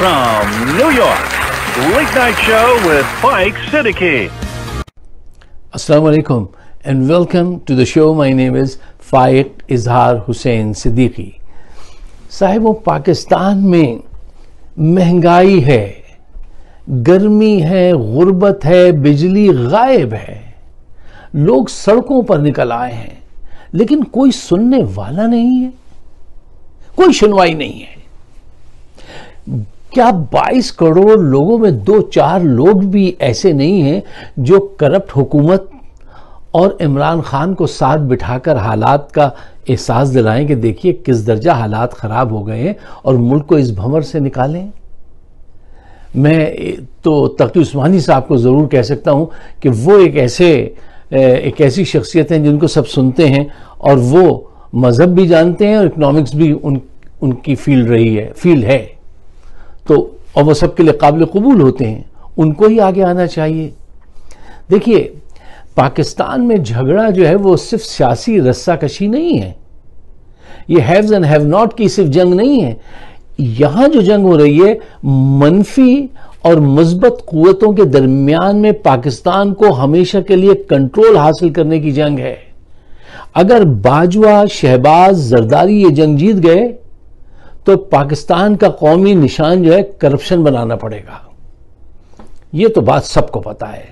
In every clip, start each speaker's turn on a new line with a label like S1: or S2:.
S1: from New York, Late Night Show with Mike Siddiqui. Assalamu alaikum and welcome to the show. My name is Faiq Izhar Hussain Siddiqui. साहिबों Pakistan में महंगाई है गर्मी है गुर्बत है बिजली गायब है लोग सड़कों पर निकल आए हैं लेकिन कोई सुनने वाला नहीं है कोई सुनवाई नहीं है क्या 22 करोड़ लोगों में दो चार लोग भी ऐसे नहीं हैं जो करप्ट हुकूमत और इमरान खान को साथ बिठाकर हालात का एहसास दिलाएं कि देखिए किस दर्जा हालात ख़राब हो गए हैं और मुल्क को इस भंवर से निकालें मैं तो तकती उस्मानी साहब को ज़रूर कह सकता हूँ कि वो एक ऐसे एक ऐसी शख्सियत हैं जिनको सब सुनते हैं और वो मज़हब भी जानते हैं और इकनॉमिक्स भी उन उनकी फील्ड रही है फील्ड है तो और वह सबके लिए काबिल कबूल होते हैं उनको ही आगे आना चाहिए देखिए पाकिस्तान में झगड़ा जो है वो सिर्फ सियासी रस्साकशी नहीं है ये हैव्स एंड हैव नॉट की सिर्फ जंग नहीं है यहां जो जंग हो रही है मनफी और मजबत कुतों के दरमियान में पाकिस्तान को हमेशा के लिए कंट्रोल हासिल करने की जंग है अगर बाजवा शहबाज जरदारी ये जंग जीत गए तो पाकिस्तान का कौमी निशान जो है करप्शन बनाना पड़ेगा ये तो बात सबको पता है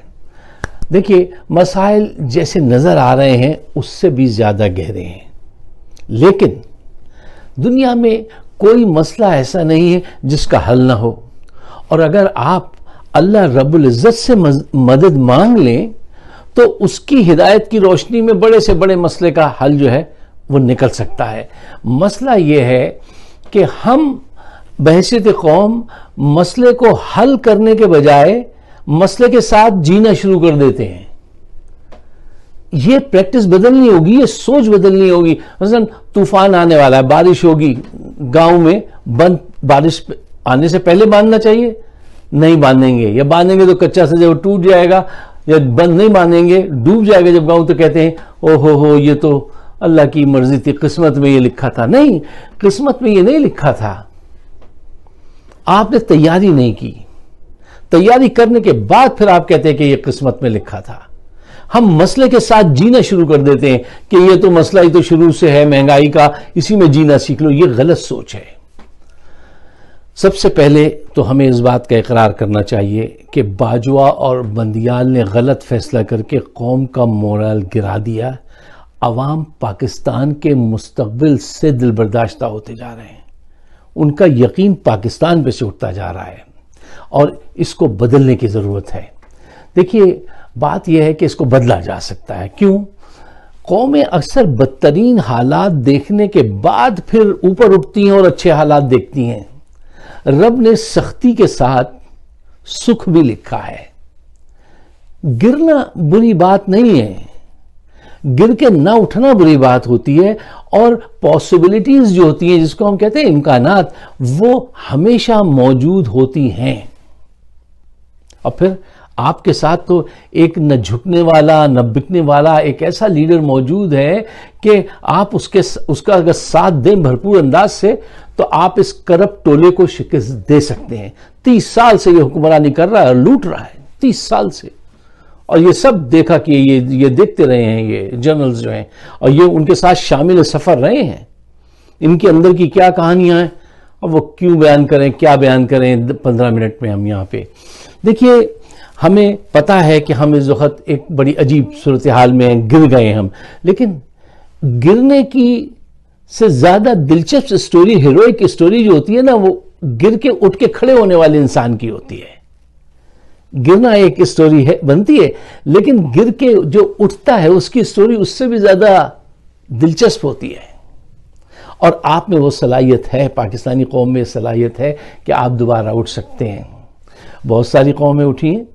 S1: देखिए मसाइल जैसे नज़र आ रहे हैं उससे भी ज़्यादा गहरे हैं लेकिन दुनिया में कोई मसला ऐसा नहीं है जिसका हल ना हो और अगर आप अल्लाह रब्बुल इज़्ज़त से मदद मांग लें तो उसकी हिदायत की रोशनी में बड़े से बड़े मसले का हल जो है वो निकल सकता है मसला ये है कि हम बहसीत कौम मसले को हल करने के बजाय मसले के साथ जीना शुरू कर देते हैं ये प्रैक्टिस बदलनी होगी ये सोच बदलनी होगी मसलन तूफान आने वाला है बारिश होगी गांव में बंद बारिश आने से पहले बांधना चाहिए नहीं बांधेंगे या बांधेंगे तो कच्चा से जब टूट जाएगा या बंद नहीं बांधेंगे डूब जाएगा जब गांव तो कहते हैं ओ हो हो ये तो अल्लाह की मर्जी थी किस्मत में ये लिखा था नहीं किस्मत में ये नहीं लिखा था आपने तैयारी नहीं की तैयारी करने के बाद फिर आप कहते हैं कि ये किस्मत में लिखा था हम मसले के साथ जीना शुरू कर देते हैं कि ये तो मसला ही तो शुरू से है महंगाई का इसी में जीना सीख लो ये गलत सोच है सबसे पहले तो हमें इस बात का इकरार करना चाहिए कि बाजवा और बंदियाल ने गलत फैसला करके कौम का मोरल गिरा दिया अवाम पाकिस्तान के मुस्तबिल से दिल बर्दाश्त होते जा रहे हैं उनका यकीन पाकिस्तान पे से उठता जा रहा है और इसको बदलने की ज़रूरत है देखिए बात यह है कि इसको बदला जा सकता है क्यों कौमें अक्सर बदतरीन हालात देखने के बाद फिर ऊपर उठती हैं और अच्छे हालात देखती हैं रब ने सख्ती के साथ सुख भी लिखा है गिरना बुरी बात नहीं है गिर के ना उठना बुरी बात होती है और पॉसिबिलिटीज़ जो होती हैं जिसको हम कहते हैं इम्कानात वो हमेशा मौजूद होती हैं और फिर आपके साथ तो एक न झुकने वाला न बिकने वाला एक ऐसा लीडर मौजूद है कि आप उसके उसका अगर साथ दें भरपूर अंदाज से तो आप इस करप्ट टोले को शिकस्त दे सकते हैं तीस साल से ये हुक्मरानी कर रहा है लूट रहा है तीस साल से और ये सब देखा कि ये ये देखते रहे हैं ये जर्नल्स जो हैं और ये उनके साथ शामिल सफ़र रहे हैं इनके अंदर की क्या कहानियां हैं और वो क्यों बयान करें क्या बयान करें पंद्रह मिनट में हम यहाँ पे देखिए हमें पता है कि हम इस वक्त एक बड़ी अजीब सूरत हाल में गिर गए हम लेकिन गिरने की से ज़्यादा दिलचस्प स्टोरी हीरोइक स्टोरी जो होती है ना वो गिर के उठ के खड़े होने वाले इंसान की होती है गिरना एक स्टोरी है बनती है लेकिन गिर के जो उठता है उसकी स्टोरी उससे भी ज़्यादा दिलचस्प होती है और आप में वो सलाहियत है पाकिस्तानी कौम में सलाहियत है कि आप दोबारा उठ सकते हैं बहुत सारी कौमें उठी हैं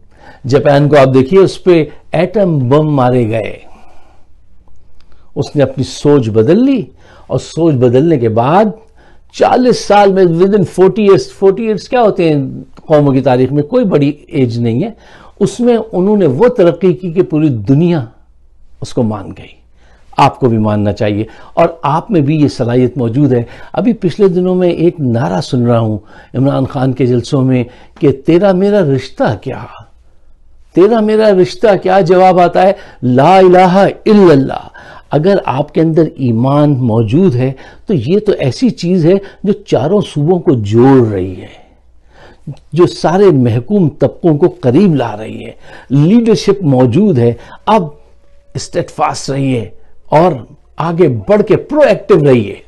S1: जापान को आप देखिए उस पर एटम बम मारे गए उसने अपनी सोच बदल ली और सोच बदलने के बाद चालीस साल में within forty years forty years क्या होते हैं कौमों की तारीख में कोई बड़ी एज नहीं है उसमें उन्होंने वो तरक्की की कि पूरी दुनिया उसको मान गई आपको भी मानना चाहिए और आप में भी ये सलाहियत मौजूद है अभी पिछले दिनों में एक नारा सुन रहा हूँ इमरान खान के जलसों में कि तेरा मेरा रिश्ता क्या तेरा मेरा रिश्ता क्या जवाब आता है ला इलाहा इल्लल्लाह अगर आपके अंदर ईमान मौजूद है तो ये तो ऐसी चीज़ है जो चारों सूबों को जोड़ रही है जो सारे महकूम तबकों को करीब ला रही है लीडरशिप मौजूद है अब स्टेटफास्ट रहिए और आगे बढ़ के प्रोएक्टिव रहिए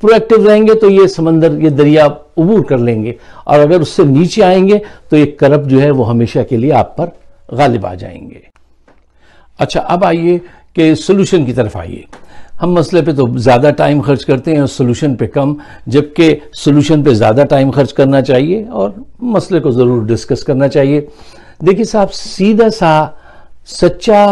S1: प्रोएक्टिव रहेंगे तो ये समंदर ये दरिया उबूर कर लेंगे और अगर उससे नीचे आएंगे तो ये करप जो है वो हमेशा के लिए आप पर गालिब आ जाएंगे अच्छा अब आइए के सोल्यूशन की तरफ आइए हम मसले पे तो ज़्यादा टाइम खर्च करते हैं और सोल्यूशन पे कम जबकि सोल्यूशन पे ज़्यादा टाइम खर्च करना चाहिए और मसले को ज़रूर डिस्कस करना चाहिए देखिए साहब सीधा सा सच्चा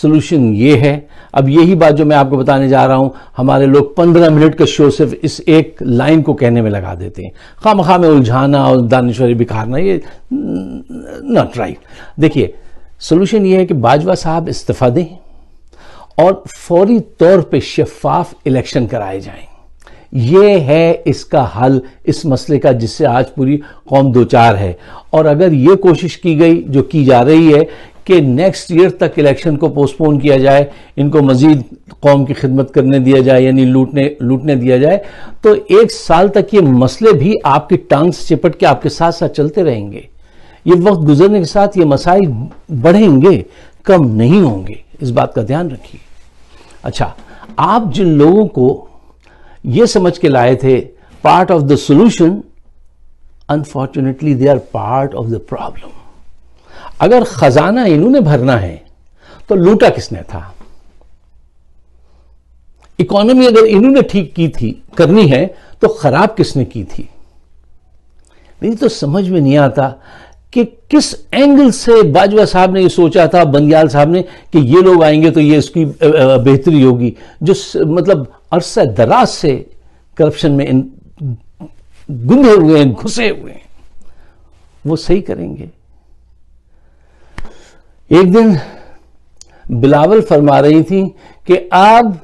S1: सोल्यूशन ये है अब यही बात जो मैं आपको बताने जा रहा हूँ हमारे लोग पंद्रह मिनट का शो सिर्फ इस एक लाइन को कहने में लगा देते हैं खाम खाम में उलझाना और दानश्वरी बिखारना ये नॉट राइट देखिए सोल्यूशन ये है कि बाजवा साहब इस्तीफा दें और फौरी तौर पे शफाफ इलेक्शन कराए जाएं ये है इसका हल इस मसले का जिससे आज पूरी कौम दो चार है और अगर ये कोशिश की गई जो की जा रही है कि नेक्स्ट ईयर तक इलेक्शन को पोस्टपोन किया जाए इनको मजीद कौम की खिदमत करने दिया जाए यानी लूटने लूटने दिया जाए तो एक साल तक ये मसले भी आपकी टांग से चिपट के आपके साथ साथ चलते रहेंगे ये वक्त गुजरने के साथ ये मसाइल बढ़ेंगे कम नहीं होंगे इस बात का ध्यान रखिए अच्छा आप जिन लोगों को ये समझ के लाए थे part of the solution unfortunately they are part of the problem अगर खजाना इन्होंने भरना है तो लूटा किसने था इकोनॉमी अगर इन्होंने ठीक की थी करनी है तो खराब किसने की थी नहीं तो समझ में नहीं आता कि किस एंगल से बाजवा साहब ने ये सोचा था बनियाल साहब ने कि ये लोग आएंगे तो ये इसकी बेहतरी होगी जो मतलब अरसा दराज से करप्शन में इन गुंधे हुए हैं घुसे हुए हैं वो सही करेंगे एक दिन बिलावल फरमा रही थी कि अब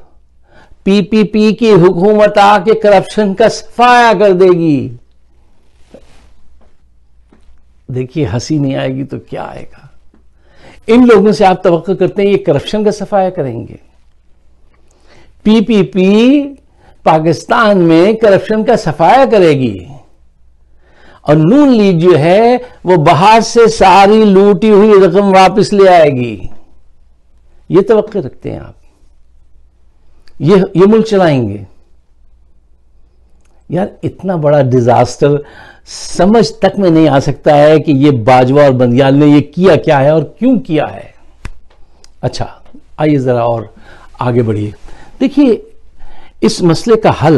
S1: पीपीपी की हुकूमत आके करप्शन का सफाया कर देगी देखिए हंसी नहीं आएगी तो क्या आएगा इन लोगों से आप तो करते हैं ये करप्शन का सफाया करेंगे पीपीपी पाकिस्तान में करप्शन का सफाया करेगी और नून लीग जो है वो बाहर से सारी लूटी हुई रकम वापस ले आएगी ये तो रखते हैं आप ये ये मुल्क चलाएंगे यार इतना बड़ा डिजास्टर समझ तक में नहीं आ सकता है कि ये बाजवा और बंदियाल ने ये किया क्या है और क्यों किया है अच्छा आइए ज़रा और आगे बढ़िए देखिए इस मसले का हल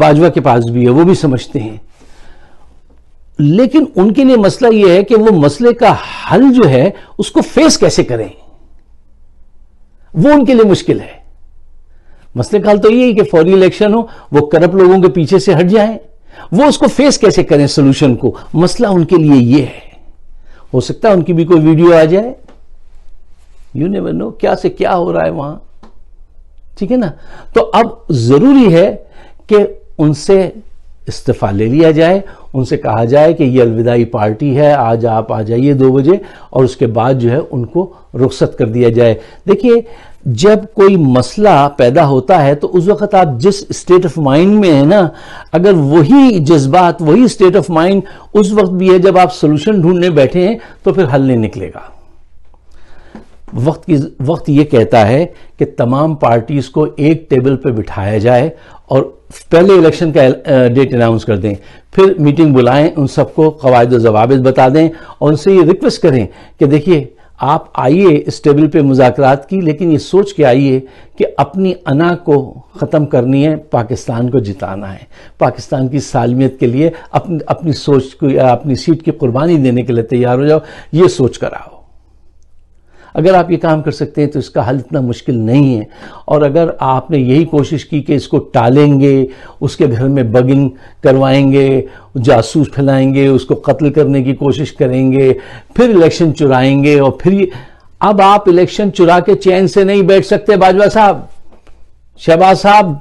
S1: बाजवा के पास भी है वो भी समझते हैं लेकिन उनके लिए मसला यह है कि वो मसले का हल जो है उसको फेस कैसे करें वो उनके लिए मुश्किल है मसले का हल तो यही कि फौरी इलेक्शन हो वो करप्ट लोगों के पीछे से हट जाएं वो उसको फेस कैसे करें सोल्यूशन को मसला उनके लिए ये है हो सकता है उनकी भी कोई वीडियो आ जाए यू नेवर नो क्या से क्या हो रहा है वहां ठीक है ना तो अब जरूरी है कि उनसे इस्तीफ़ा ले लिया जाए उनसे कहा जाए कि ये अलविदाई पार्टी है आज आप आ जाइए दो बजे और उसके बाद जो है उनको रुख्सत कर दिया जाए देखिए जब कोई मसला पैदा होता है तो उस वक्त आप जिस स्टेट ऑफ माइंड में है ना अगर वही जज्बात वही स्टेट ऑफ माइंड उस वक्त भी है जब आप सोल्यूशन ढूंढने बैठे हैं तो फिर हल नहीं निकलेगा वक्त की वक्त ये कहता है कि तमाम पार्टीज़ को एक टेबल पर बिठाया जाए और पहले इलेक्शन का डेट अनाउंस कर दें फिर मीटिंग बुलाएं उन सबको कवायद जवाब बता दें और उनसे ये रिक्वेस्ट करें कि देखिए आप आइए इस टेबल पे मुजाकरात की लेकिन ये सोच के आइए कि अपनी अना को ख़त्म करनी है पाकिस्तान को जिताना है पाकिस्तान की सालमियत के लिए अपनी अपनी सोच को या अपनी सीट की कुर्बानी देने के लिए तैयार हो जाओ ये सोच कर आओ अगर आप ये काम कर सकते हैं तो इसका हल इतना मुश्किल नहीं है और अगर आपने यही कोशिश की कि इसको टालेंगे उसके घर में बगिंग करवाएंगे जासूस फैलाएंगे उसको कत्ल करने की कोशिश करेंगे फिर इलेक्शन चुराएंगे और फिर अब आप इलेक्शन चुरा के चैन से नहीं बैठ सकते बाजवा साहब शहबाज साहब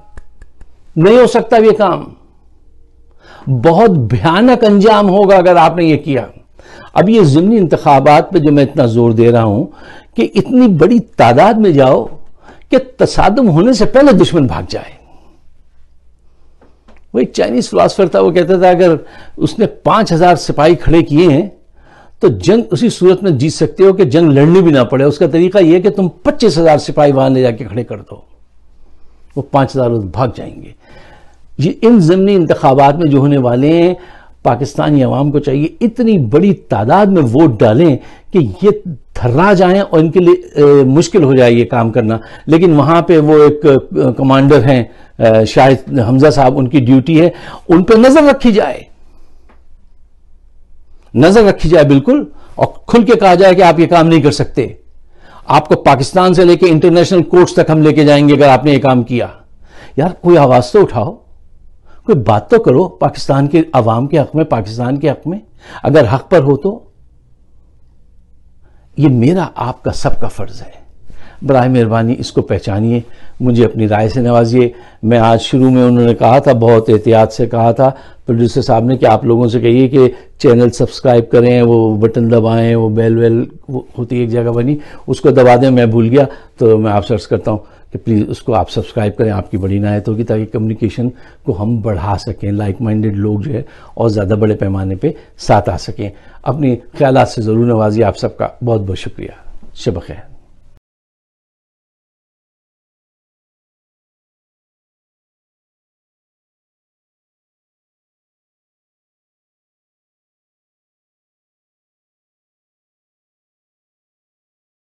S1: नहीं हो सकता ये काम बहुत भयानक अंजाम होगा अगर आपने ये किया अब ये ज़मनी इंतबात पर जो मैं इतना ज़ोर दे रहा हूं कि इतनी बड़ी तादाद में जाओ कि तसादम होने से पहले दुश्मन भाग जाए वो एक चाइनीज फिलासफर था वो कहता था अगर उसने पांच हज़ार सिपाही खड़े किए हैं तो जंग उसी सूरत में जीत सकते हो कि जंग लड़नी भी ना पड़े उसका तरीका यह कि तुम पच्चीस हज़ार सिपाही वहां ले जाके खड़े कर दो वो पांच हज़ार भाग जाएंगे ये इन ज़मनी इंतबात में जो होने वाले हैं पाकिस्तानी अवाम को चाहिए इतनी बड़ी तादाद में वोट डालें कि ये थर्रा जाएं और इनके लिए मुश्किल हो जाए ये काम करना लेकिन वहाँ पे वो एक कमांडर हैं शायद हमजा साहब उनकी ड्यूटी है उन पर नज़र रखी जाए नज़र रखी जाए बिल्कुल और खुल के कहा जाए कि आप ये काम नहीं कर सकते आपको पाकिस्तान से लेके इंटरनेशनल कोर्ट्स तक हम लेके जाएंगे अगर आपने ये काम किया यार कोई आवाज़ तो उठाओ कोई बात तो करो पाकिस्तान के अवाम के हक में पाकिस्तान के हक में अगर हक पर हो तो ये मेरा आपका सबका फ़र्ज़ है बर मेहरबानी इसको पहचानिए मुझे अपनी राय से नवाजिए मैं आज शुरू में उन्होंने कहा था बहुत एहतियात से कहा था प्रोड्यूसर साहब ने कि आप लोगों से कहिए कि चैनल सब्सक्राइब करें वो बटन दबाएं वो बेल वेल वो होती एक जगह बनी उसको दबा दें मैं भूल गया तो मैं आप सर्च करता हूँ कि तो प्लीज़ उसको आप सब्सक्राइब करें आपकी बड़ी नायत होगी ताकि कम्युनिकेशन को हम बढ़ा सकें लाइक माइंडेड लोग जो है और ज़्यादा बड़े पैमाने पर साथ आ सकें अपने ख्याल से ज़रूर नवाजी आप सबका बहुत बहुत शुक्रिया शब खैर